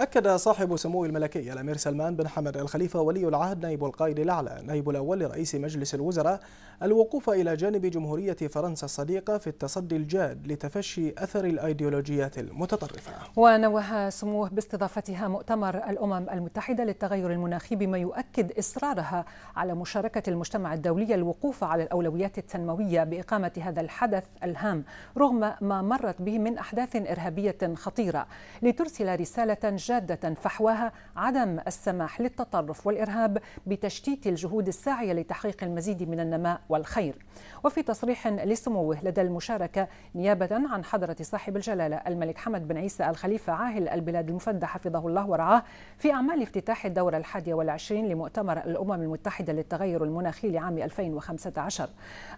أكد صاحب سمو الملكية الأمير سلمان بن حمد الخليفة ولي العهد نائب القائد الأعلى نائب الأول لرئيس مجلس الوزراء الوقوف إلى جانب جمهورية فرنسا الصديقة في التصدي الجاد لتفشي أثر الأيديولوجيات المتطرفة ونوه سموه باستضافتها مؤتمر الأمم المتحدة للتغير المناخي بما يؤكد إصرارها على مشاركة المجتمع الدولي الوقوف على الأولويات التنموية بإقامة هذا الحدث الهام رغم ما مرت به من أحداث إرهابية خطيرة لترسل رسالة جادة فحواها عدم السماح للتطرف والإرهاب بتشتيت الجهود الساعية لتحقيق المزيد من النماء والخير وفي تصريح لسموه لدى المشاركة نيابة عن حضرة صاحب الجلالة الملك حمد بن عيسى الخليفة عاهل البلاد المفدى حفظه الله ورعاه في أعمال افتتاح الدورة الحادية والعشرين لمؤتمر الأمم المتحدة للتغير المناخي لعام 2015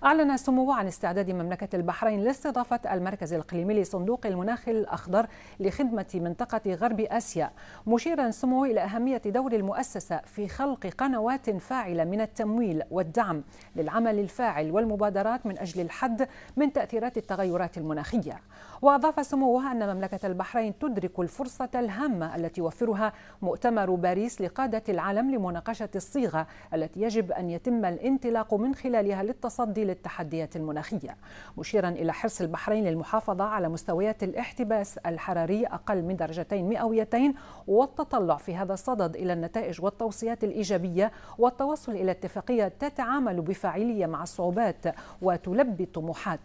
أعلن سموه عن استعداد مملكة البحرين لاستضافة المركز الإقليمي لصندوق المناخ الأخضر لخدمة منطقة غرب آسيا آسيا مشيرا سمو إلى أهمية دور المؤسسة في خلق قنوات فاعلة من التمويل والدعم للعمل الفاعل والمبادرات من أجل الحد من تأثيرات التغيرات المناخية وأضاف سموها أن مملكة البحرين تدرك الفرصة الهامة التي يوفرها مؤتمر باريس لقادة العالم لمناقشة الصيغة التي يجب أن يتم الانطلاق من خلالها للتصدي للتحديات المناخية مشيرا إلى حرص البحرين للمحافظة على مستويات الاحتباس الحراري أقل من درجتين مئويتين الطرفين والتطلع في هذا الصدد إلى النتائج والتوصيات الإيجابية والتوصل إلى اتفاقية تتعامل بفاعلية مع الصعوبات وتلبي الطموحات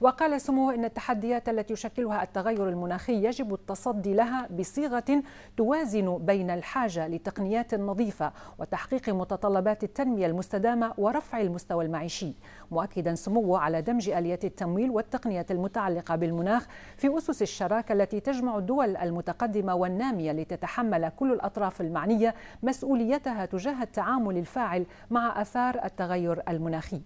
وقال سموه إن التحديات التي يشكلها التغير المناخي يجب التصدي لها بصيغة توازن بين الحاجة لتقنيات نظيفة وتحقيق متطلبات التنمية المستدامة ورفع المستوى المعيشي مؤكدا سموه على دمج آليات التمويل والتقنيات المتعلقة بالمناخ في أسس الشراكة التي تجمع الدول المتقدمة والنامية لتتحمل كل الأطراف المعنية مسؤوليتها تجاه التعامل الفاعل مع آثار التغير المناخي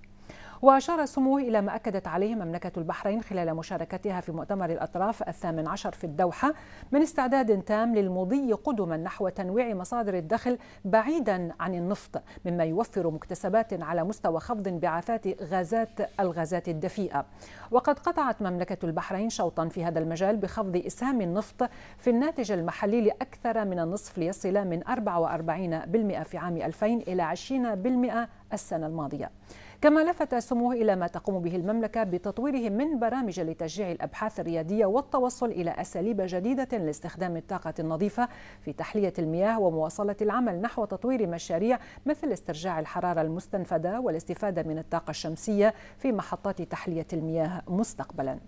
وأشار سموه إلى ما أكدت عليه مملكة البحرين خلال مشاركتها في مؤتمر الأطراف الثامن عشر في الدوحة من استعداد تام للمضي قدما نحو تنويع مصادر الدخل بعيدا عن النفط مما يوفر مكتسبات على مستوى خفض انبعاثات غازات الغازات الدفيئة وقد قطعت مملكة البحرين شوطا في هذا المجال بخفض إسهام النفط في الناتج المحلي لأكثر من النصف ليصل من 44% في عام 2000 إلى 20% السنة الماضية كما لفت سموه إلى ما تقوم به المملكة بتطويره من برامج لتشجيع الأبحاث الريادية والتوصل إلى أساليب جديدة لاستخدام الطاقة النظيفة في تحلية المياه ومواصلة العمل نحو تطوير مشاريع مثل استرجاع الحرارة المستنفدة والاستفادة من الطاقة الشمسية في محطات تحلية المياه مستقبلاً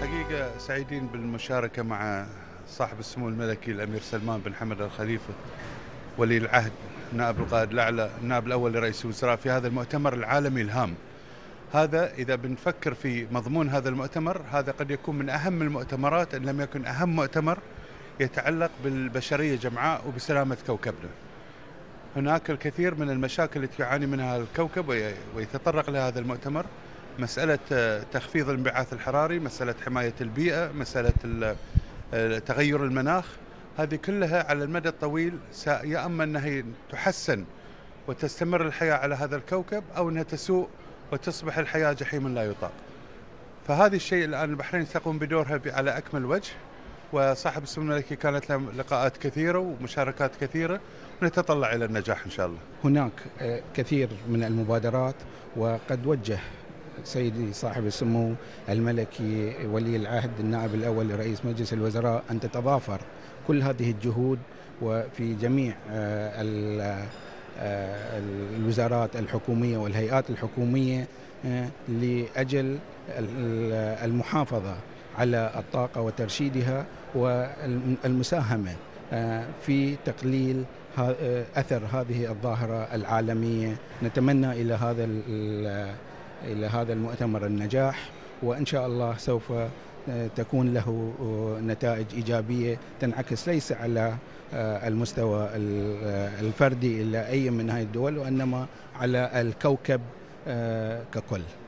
حقيقة سعيدين بالمشاركة مع صاحب السمو الملكي الأمير سلمان بن حمد الخليفة ولي العهد نائب القائد الأعلى النائب الأول لرئيس الوزراء في هذا المؤتمر العالمي الهام هذا إذا بنفكر في مضمون هذا المؤتمر هذا قد يكون من أهم المؤتمرات إن لم يكن أهم مؤتمر يتعلق بالبشرية جمعاء وبسلامة كوكبنا هناك الكثير من المشاكل التي يعاني منها الكوكب ويتطرق لهذا المؤتمر مساله آه، تخفيض الانبعاث الحراري، مساله حمايه البيئه، مساله آه، تغير المناخ، هذه كلها على المدى الطويل يا اما انها تحسن وتستمر الحياه على هذا الكوكب او انها تسوء وتصبح الحياه جحيما لا يطاق. فهذا الشيء الان البحرين تقوم بدورها على اكمل وجه وصاحب السمو الملكي كانت له لقاءات كثيره ومشاركات كثيره نتطلع الى النجاح ان شاء الله. هناك آه، كثير من المبادرات وقد وجه سيدي صاحب السمو الملكي ولي العهد النائب الاول لرئيس مجلس الوزراء ان تتضافر كل هذه الجهود وفي جميع آه، آه، الوزارات الحكوميه والهيئات الحكوميه آه، لاجل المحافظه على الطاقه وترشيدها والمساهمه في تقليل اثر هذه الظاهره العالميه نتمنى الى هذا إلى هذا المؤتمر النجاح وإن شاء الله سوف آه، تكون له آه، نتائج إيجابية تنعكس ليس على آه، المستوى الفردي إلى أي من هذه الدول وإنما على الكوكب ككل